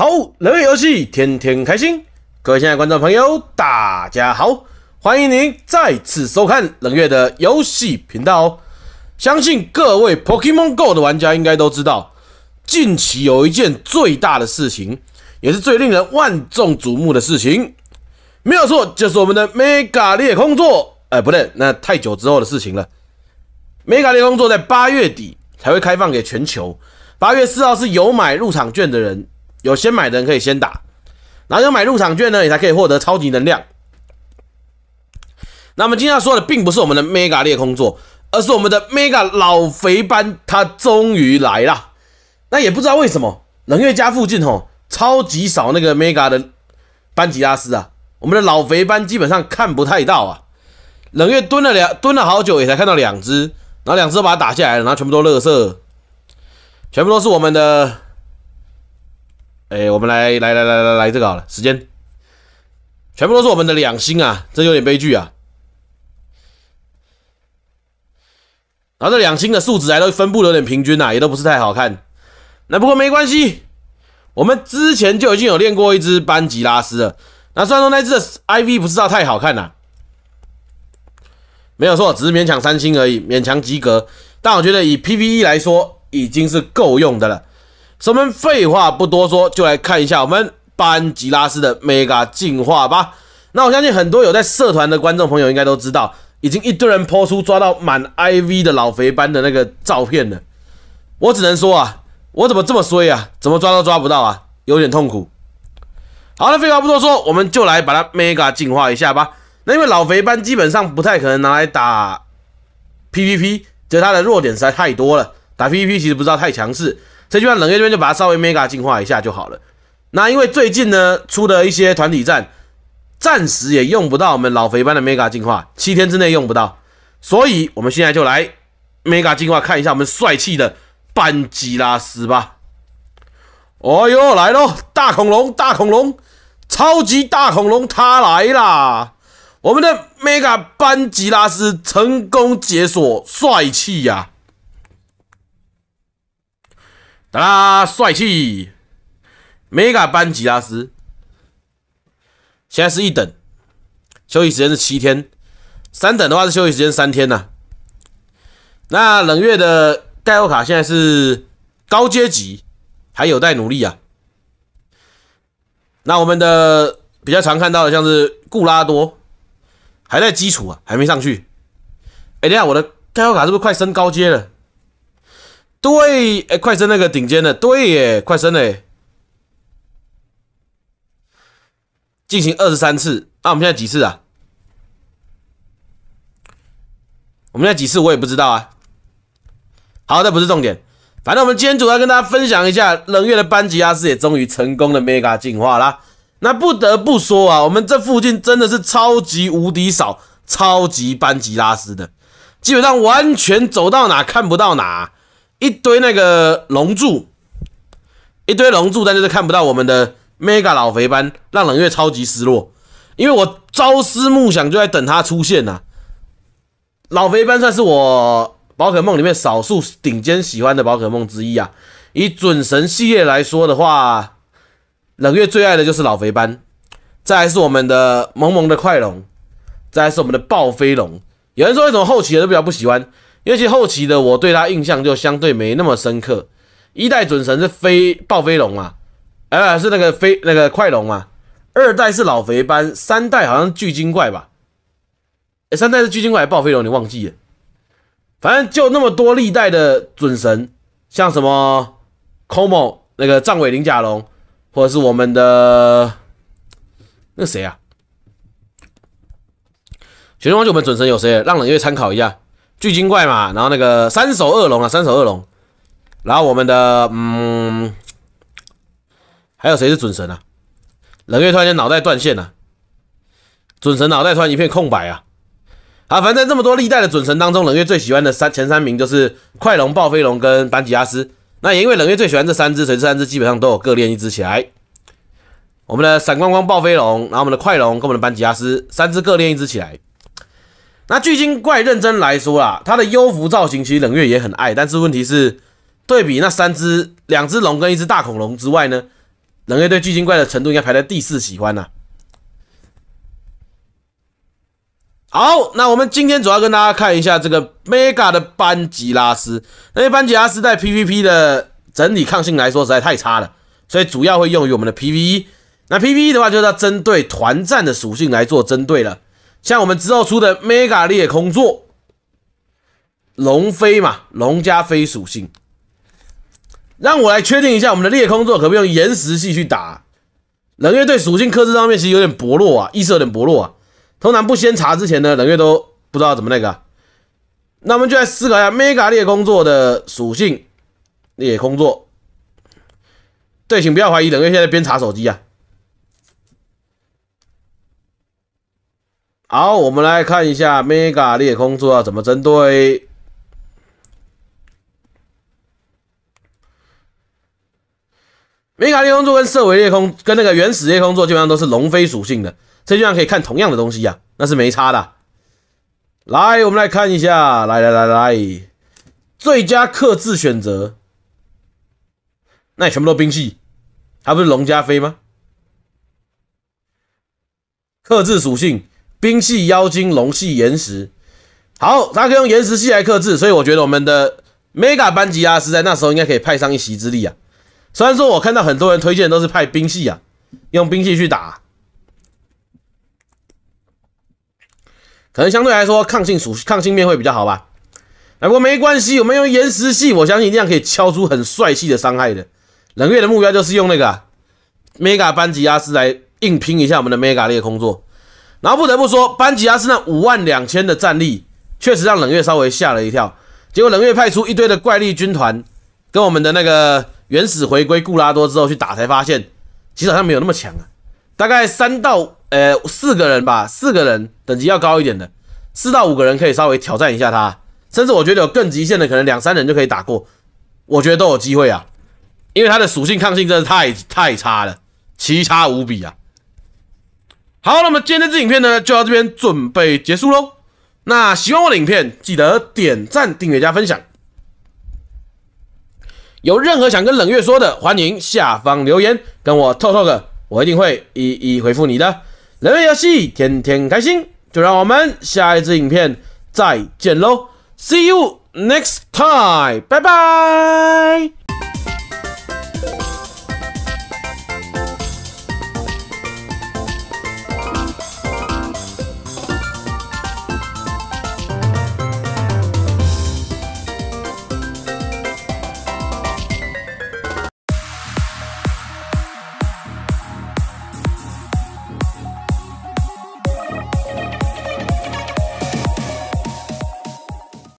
好，冷月游戏，天天开心。各位亲爱的观众朋友，大家好，欢迎您再次收看冷月的游戏频道哦。相信各位 Pokemon Go 的玩家应该都知道，近期有一件最大的事情，也是最令人万众瞩目的事情。没有错，就是我们的 Mega 裂空座。哎，不对，那太久之后的事情了。Mega 裂空座在八月底才会开放给全球。八月四号是有买入场券的人。有先买的人可以先打，然后要买入场券呢，也才可以获得超级能量。那么今天要说的并不是我们的 Mega 裂空座，而是我们的 Mega 老肥斑，它终于来了。那也不知道为什么冷月家附近哦，超级少那个 Mega 的班吉拉斯啊，我们的老肥斑基本上看不太到啊。冷月蹲了两蹲了好久，也才看到两只，然后两只把它打下来了，然后全部都乐色，全部都是我们的。哎，我们来来来来来来这个好了，时间全部都是我们的两星啊，真有点悲剧啊。然后这两星的数值还都分布的有点平均呐，也都不是太好看。那不过没关系，我们之前就已经有练过一只班吉拉斯了。那虽然说那只的 IV 不知道太好看呐，没有错，只是勉强三星而已，勉强及格。但我觉得以 PVE 来说，已经是够用的了。我们废话不多说，就来看一下我们班吉拉斯的 Mega 进化吧。那我相信很多有在社团的观众朋友应该都知道，已经一堆人抛出抓到满 IV 的老肥班的那个照片了。我只能说啊，我怎么这么衰啊？怎么抓都抓不到啊？有点痛苦。好了，废话不多说，我们就来把它 Mega 进化一下吧。那因为老肥班基本上不太可能拿来打 PVP，就是它的弱点实在太多了，打 PVP 其实不知道太强势。这句话冷月这边就把它稍微 Mega 进化一下就好了。那因为最近呢出的一些团体战，暂时也用不到我们老肥班的 Mega 进化，七天之内用不到，所以我们现在就来 Mega 进化看一下我们帅气的班吉拉斯吧。哦呦，来喽！大恐龙，大恐龙，超级大恐龙，它来啦！我们的 Mega 班吉拉斯成功解锁，帅气呀！打帅气，mega 班吉拉斯，现在是一等，休息时间是七天，三等的话是休息时间三天呐。那冷月的盖欧卡现在是高阶级，还有待努力啊。那我们的比较常看到的像是固拉多，还在基础啊，还没上去。哎，等下我的盖欧卡是不是快升高阶了？对，哎，快升那个顶尖的，对耶，快升嘞！进行二十三次，那我们现在几次啊？我们现在几次我也不知道啊。好，这不是重点，反正我们今天主要跟大家分享一下，冷月的班吉拉斯也终于成功的 mega 进化了。那不得不说啊，我们这附近真的是超级无敌少超级班吉拉斯的，基本上完全走到哪看不到哪。一堆那个龙柱，一堆龙柱，但就是看不到我们的 mega 老肥斑，让冷月超级失落，因为我朝思暮想就在等它出现呐。老肥斑算是我宝可梦里面少数顶尖喜欢的宝可梦之一啊。以准神系列来说的话，冷月最爱的就是老肥斑。再是我们的萌萌的快龙，再是我们的暴飞龙。有人说为什么后期的都比较不喜欢？尤其后期的，我对他印象就相对没那么深刻。一代准神是飞暴飞龙嘛，哎，是那个飞那个快龙嘛。二代是老肥斑，三代好像巨鲸怪吧？哎，三代是巨鲸怪还是暴飞龙？你忘记了？反正就那么多历代的准神，像什么 COMO 那个藏尾鳞甲龙，或者是我们的那谁啊？全民王者我们准神有谁？让冷月参考一下。巨金怪嘛，然后那个三首恶龙啊，三首恶龙，然后我们的嗯，还有谁是准神啊？冷月突然间脑袋断线了，准神脑袋突然一片空白啊！啊，反正在这么多历代的准神当中，冷月最喜欢的三前三名就是快龙、暴飞龙跟班吉亚斯。那也因为冷月最喜欢这三只，所以这三只基本上都有各练一只起来。我们的闪光光暴飞龙，然后我们的快龙跟我们的班吉亚斯，三只各练一只起来。那巨鲸怪认真来说啦，它的幽浮造型其实冷月也很爱，但是问题是，对比那三只、两只龙跟一只大恐龙之外呢，冷月对巨鲸怪的程度应该排在第四喜欢呐。好，那我们今天主要跟大家看一下这个 Mega 的班吉拉斯，因为班吉拉斯在 PVP 的整体抗性来说实在太差了，所以主要会用于我们的 PVE。那 PVE 的话就是要针对团战的属性来做针对了。像我们之后出的 Mega 猎空座龙飞嘛，龙加飞属性，让我来确定一下，我们的裂空座可不可以用岩石系去打？冷月对属性克制方面其实有点薄弱啊，意识有点薄弱啊。通常不先查之前呢，冷月都不知道怎么那个。那我们就来思考一下 Mega 猎空座的属性，裂空座。对，请不要怀疑，冷月现在边查手机啊。好，我们来看一下 Mega 裂空座要怎么针对。Mega 裂空座跟瑟尾裂空、跟那个原始裂空座基本上都是龙飞属性的，这就像可以看同样的东西呀，那是没差的。来，我们来看一下，来来来来，最佳克制选择，那全部都兵系，还不是龙加飞吗？克制属性。冰系妖精龙系岩石，好，它可以用岩石系来克制，所以我觉得我们的 Mega 班吉亚是在那时候应该可以派上一席之力啊。虽然说我看到很多人推荐都是派冰系啊，用冰系去打，可能相对来说抗性属抗性面会比较好吧。不过没关系，我们用岩石系，我相信这样可以敲出很帅气的伤害的。冷月的目标就是用那个 Mega 班吉亚斯来硬拼一下我们的 Mega 烈空座。然后不得不说，班吉亚斯那五万两千的战力确实让冷月稍微吓了一跳。结果冷月派出一堆的怪力军团，跟我们的那个原始回归固拉多之后去打，才发现其实好像没有那么强啊。大概三到呃四个人吧，四个人等级要高一点的，四到五个人可以稍微挑战一下他。甚至我觉得有更极限的，可能两三人就可以打过。我觉得都有机会啊，因为他的属性抗性真的太太差了，奇差无比啊。好，那么今天这支影片呢，就到这边准备结束喽。那喜欢我的影片，记得点赞、订阅、加分享。有任何想跟冷月说的，欢迎下方留言跟我 talk talk，我一定会一一回复你的。冷月游戏，天天开心，就让我们下一支影片再见喽！See you next time，拜拜。